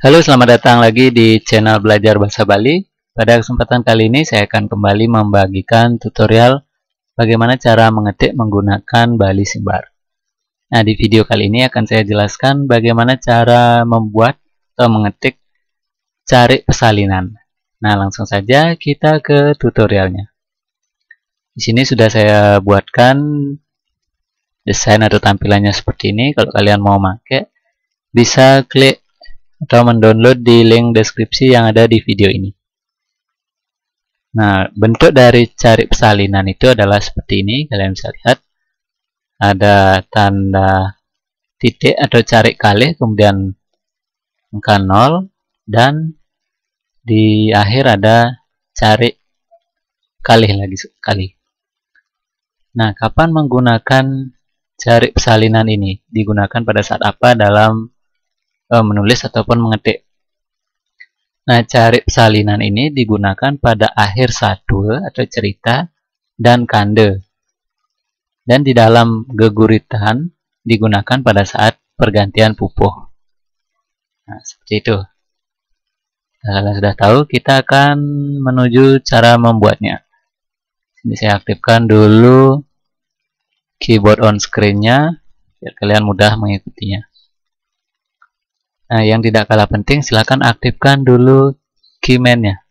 Halo, selamat datang lagi di channel Belajar Bahasa Bali. Pada kesempatan kali ini saya akan kembali membagikan tutorial bagaimana cara mengetik menggunakan Bali Simbar. Nah, di video kali ini akan saya jelaskan bagaimana cara membuat atau mengetik cari pesalinan. Nah, langsung saja kita ke tutorialnya. Di sini sudah saya buatkan desain atau tampilannya seperti ini. Kalau kalian mau pakai, bisa klik atau mendownload di link deskripsi yang ada di video ini. Nah, bentuk dari cari persalinan itu adalah seperti ini. Kalian bisa lihat ada tanda titik atau cari kali, kemudian angka 0 dan di akhir ada cari kali lagi sekali. Nah, kapan menggunakan cari persalinan ini? Digunakan pada saat apa dalam E, menulis ataupun mengetik. Nah, cari salinan ini digunakan pada akhir satu atau cerita dan kande. Dan di dalam geguritan digunakan pada saat pergantian pupuk. Nah, seperti itu. Nah, kalian sudah tahu, kita akan menuju cara membuatnya. Ini saya aktifkan dulu keyboard on screen-nya biar kalian mudah mengikutinya. Nah, yang tidak kalah penting, silakan aktifkan dulu keyman-nya.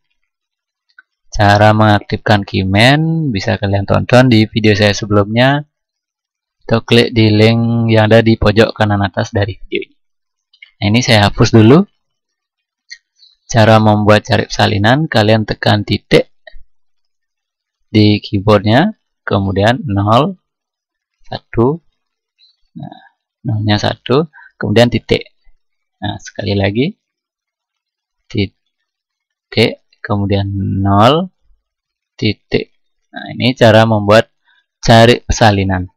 Cara mengaktifkan keyman bisa kalian tonton di video saya sebelumnya. Atau klik di link yang ada di pojok kanan atas dari video ini. Nah, ini saya hapus dulu. Cara membuat carik salinan, kalian tekan titik di keyboardnya, kemudian 0, 1, nah, 0-nya 1, kemudian titik. Nah, sekali lagi titik kemudian 0 titik. Nah, ini cara membuat cari salinan.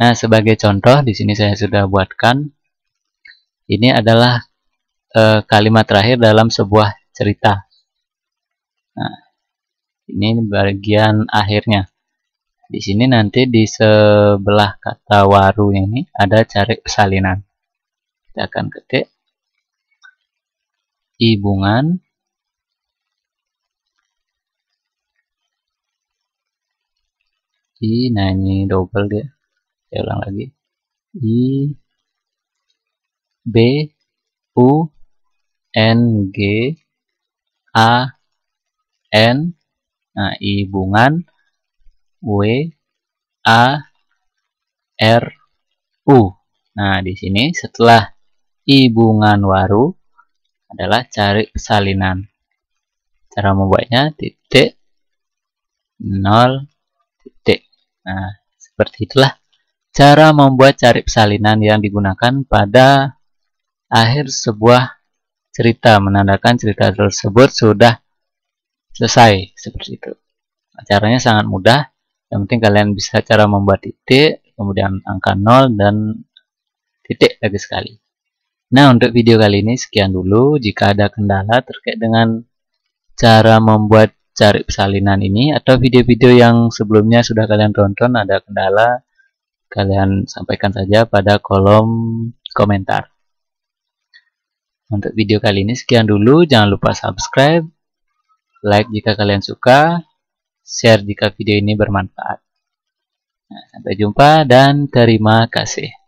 Nah, sebagai contoh di sini saya sudah buatkan ini adalah e, kalimat terakhir dalam sebuah cerita. Nah, ini bagian akhirnya. Di sini nanti di sebelah kata waru ini ada cari salinan. Kita akan ketik ibungan i nah ini double dia saya ulang lagi i b u n g a n nah ibungan w a r u nah di sini setelah ibungan waru adalah cari salinan. Cara membuatnya titik 0 titik. Nah, seperti itulah cara membuat cari salinan yang digunakan pada akhir sebuah cerita menandakan cerita tersebut sudah selesai seperti itu. Caranya sangat mudah. Yang penting kalian bisa cara membuat titik, kemudian angka 0 dan titik lagi sekali. Nah, untuk video kali ini sekian dulu. Jika ada kendala terkait dengan cara membuat cari persalinan ini atau video-video yang sebelumnya sudah kalian tonton ada kendala, kalian sampaikan saja pada kolom komentar. Untuk video kali ini sekian dulu. Jangan lupa subscribe, like jika kalian suka, share jika video ini bermanfaat. Nah, sampai jumpa dan terima kasih.